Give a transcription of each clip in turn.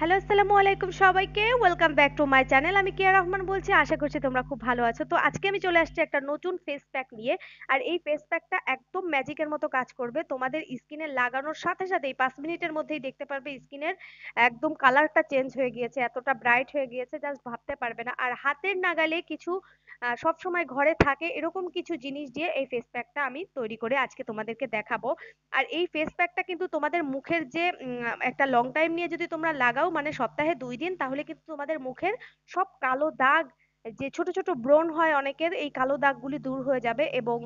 Hello আসসালামু আলাইকুম সবাইকে welcome back to my channel আমি কেয়া রহমান বলছি আশা করছি তোমরা খুব ভালো আছো তো আজকে আমি চলে আসছি একটা নতুন ফেস প্যাক নিয়ে আর এই ফেস প্যাকটা একদম ম্যাজিকের মতো কাজ করবে তোমাদের স্কিনে লাগানোর সাথে সাথে এই পাঁচ মিনিটের মধ্যেই দেখতে পারবে স্কিনের একদম কালারটা চেঞ্জ হয়ে গিয়েছে এতটা ব্রাইট হয়ে গিয়েছে জাস্ট ভাবতে পারবে না আর হাতের নাগালে কিছু সব সময় ঘরে থাকে এরকম কিছু জিনিস দিয়ে এই ফেস প্যাকটা আমি তৈরি করে আজকে তোমাদেরকে দেখাবো আর এই ফেস প্যাকটা কিন্তু তোমাদের মুখের যে একটা লং টাইম নিয়ে যদি তোমরা লাগাও ছাড়াও মানে সপ্তাহে দুই দিন তাহলে কিন্তু তোমাদের মুখের সব কালো দাগ যে ছোট ছোট ব্রণ হয় অনেকের এই কালো দাগগুলি দূর হয়ে যাবে এবং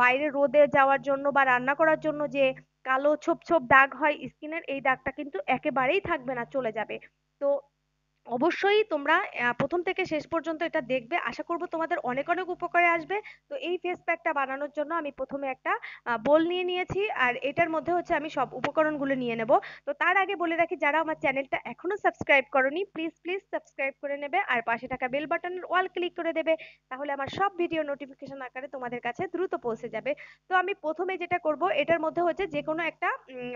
বাইরে রোদে যাওয়ার জন্য বা রান্না করার জন্য যে কালো ছোপ ছোপ দাগ হয় স্কিনের এই দাগটা কিন্তু একেবারেই থাকবে না চলে যাবে তো অবশ্যই তোমরা প্রথম থেকে শেষ পর্যন্ত এটা দেখবে আশা করব তোমাদের অনেক অনেক উপকারে আসবে তো এই face pack টা বানানোর জন্য আমি প্রথমে একটা bowl নিয়ে নিয়েছি আর এটার মধ্যে হচ্ছে আমি সব উপকরণ গুলো নিয়ে নেব তো তার আগে বলে রাখি যারা আমার channel টা এখনো subscribe করোনি please please subscribe করে নেবে আর পাশে থাকা bell button এর all click করে দেবে তাহলে আমার সব video notification আকারে তোমাদের কাছে দ্রুত পৌঁছে যাবে তো আমি প্রথমে যেটা করব এটার মধ্যে হচ্ছে যে কোনো একটা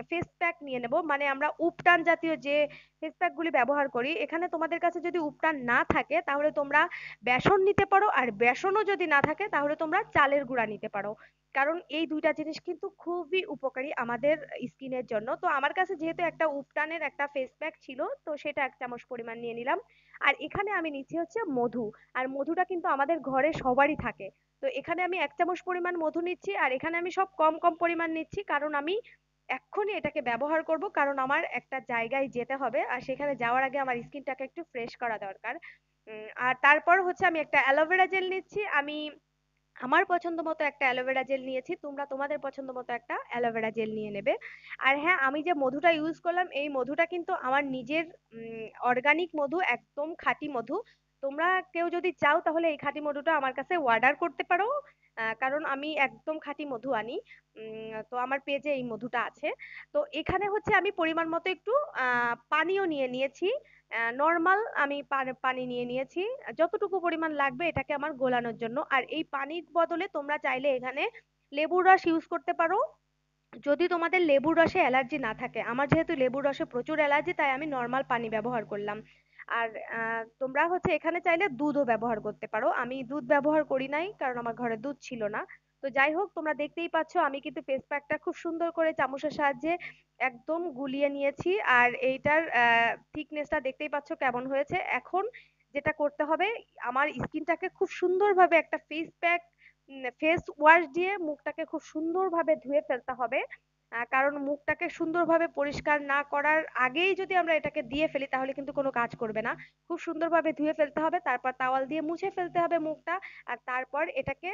face pack নিয়ে নেব মানে আমরা উপটান জাতীয় যে হেসপ্যাক গুলি ব্যবহার করি এখানে তোমাদের কাছে যদি উপটান না থাকে তাহলে তোমরা বেসন নিতে পারো আর বেসনও যদি না থাকে তাহলে তোমরা চালের গুঁড়া নিতে পারো কারণ এই দুইটা জিনিস কিন্তু খুবই উপকারী আমাদের স্কিনের জন্য তো আমার কাছে যেহেতু একটা উপটানের একটা ফেস প্যাক ছিল তো সেটা এক চামচ পরিমাণ নিয়ে নিলাম আর এখানে আমি নিচ্ছি হচ্ছে মধু আর মধুটা কিন্তু আমাদের ঘরে সবারই থাকে তো এখানে আমি এক চামচ পরিমাণ মধু নিচ্ছি আর এখানে আমি সব কম কম পরিমাণ নিচ্ছি কারণ আমি এক্ষুনি এটাকে ব্যবহার করব কারণ আমার একটা জায়গায় যেতে হবে আর সেখানে যাওয়ার আগে আমার skin টাকে একটু fresh করা দরকার। উম আর তারপর হচ্ছে আমি একটা aloe vera gel নিচ্ছি আমি আমার পছন্দ মতো একটা aloe vera gel নিয়েছি তোমরা তোমাদের পছন্দ মতো একটা aloe vera gel নিয়ে নেবে। আর হ্যাঁ আমি যে মধুটা use করলাম এই মধুটা কিন্তু আমার নিজের উম organic মধু একদম খাঁটি মধু। তোমরা কেউ যদি চাও তাহলে এই খাঁটি মধুটা আমার কাছে order করতে পারো। কারণ আমি একদম খাঁটি মধু আনি তো আমার পেজে এই মধুটা আছে তো এখানে হচ্ছে আমি পরিমাণ মতো একটু পানিও নিয়ে নিয়েছি নর্মাল আমি পানি নিয়ে নিয়েছি যতটুকু পরিমাণ লাগবে এটাকে আমার গোলানোর জন্য আর এই পানির বদলে তোমরা চাইলে এখানে লেবুর রস ইউজ করতে পারো যদি তোমাদের লেবুর রসে অ্যালার্জি না থাকে আমার যেহেতু লেবুর রসে প্রচুর অ্যালার্জি তাই আমি নর্মাল পানি ব্যবহার করলাম আর তোমরা হচ্ছে এখানে চাইলে দুধও ব্যবহার করতে পারো। আমি দুধ ব্যবহার করি নাই কারণ আমার ঘরে দুধ ছিল না। তো যাই হোক তোমরা দেখতেই পাচ্ছ আমি কিন্তু ফেস pack টা খুব সুন্দর করে চামচের সাহায্যে একদম গুলিয়ে নিয়েছি। আর এইটার আহ thickness টা দেখতেই পাচ্ছ কেমন হয়েছে? এখন যেটা করতে হবে আমার skin টাকে খুব সুন্দর ভাবে একটা face pack face wash দিয়ে মুখটাকে খুব সুন্দর ভাবে ধুয়ে ফেলতে হবে। আহ কারণ মুখটাকে সুন্দরভাবে পরিষ্কার না করার আগেই যদি আমরা এটাকে দিয়ে ফেলি তাহলে কিন্তু কোনো কাজ করবে না, খুব সুন্দরভাবে ধুয়ে ফেলতে হবে তারপর টাওয়াল দিয়ে মুছে ফেলতে হবে মুখটা আর তারপর এটাকে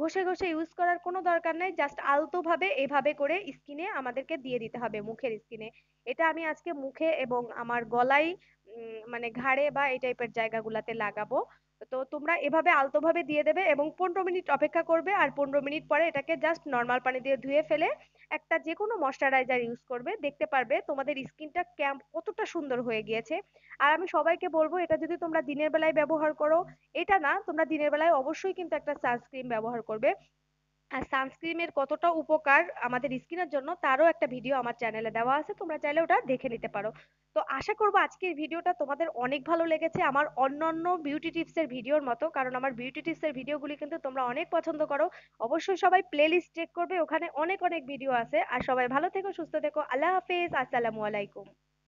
ঘষে ঘষে use করার কোনো দরকার নাই just আলতো ভাবে এভাবে করে skin এ আমাদেরকে দিয়ে দিতে হবে মুখের skin এ এটা আমি আজকে মুখে এবং আমার গলায় মানে ঘাড়ে বা এই টাইপের জায়গাগুলোতে লাগাবো তো তোমরা এভাবে আলতোভাবে দিয়ে দেবে এবং পনেরো মিনিট অপেক্ষা করবে আর পনেরো মিনিট পরে এটাকে just normal পানি দিয়ে ধুয়ে ফেলে একটা যে কোনো moisturizer use করবে দেখতে পারবে তোমাদের skin টা কতটা সুন্দর হয়ে গিয়েছে আর আমি সবাইকে বলবো এটা যদি তোমরা দিনের বেলায় ব্যবহার করো এটা না তোমরা দিনের বেলায় অবশ্যই কিন্তু একটা sunscreen ব্যবহার করবে আর sunscreen এর কতটা উপকার আমাদের skin এর জন্য তারও একটা video আমার channel এ দেওয়া আছে তোমরা চাইলে ওটা দেখে নিতে পারো। তো আশা করবো আজকের video টা তোমাদের অনেক ভালো লেগেছে আমার অন্যান্য beauty tips এর video র মতো কারণ আমার beauty tips এর video গুলি কিন্তু তোমরা অনেক পছন্দ করো। অবশ্যই সবাই playlist check করবে ওখানে অনেক অনেক video আছে আর সবাই ভালো থেকো সুস্থ থেকো আল্লাহ হাফিজ আসসালামু আলাইকুম।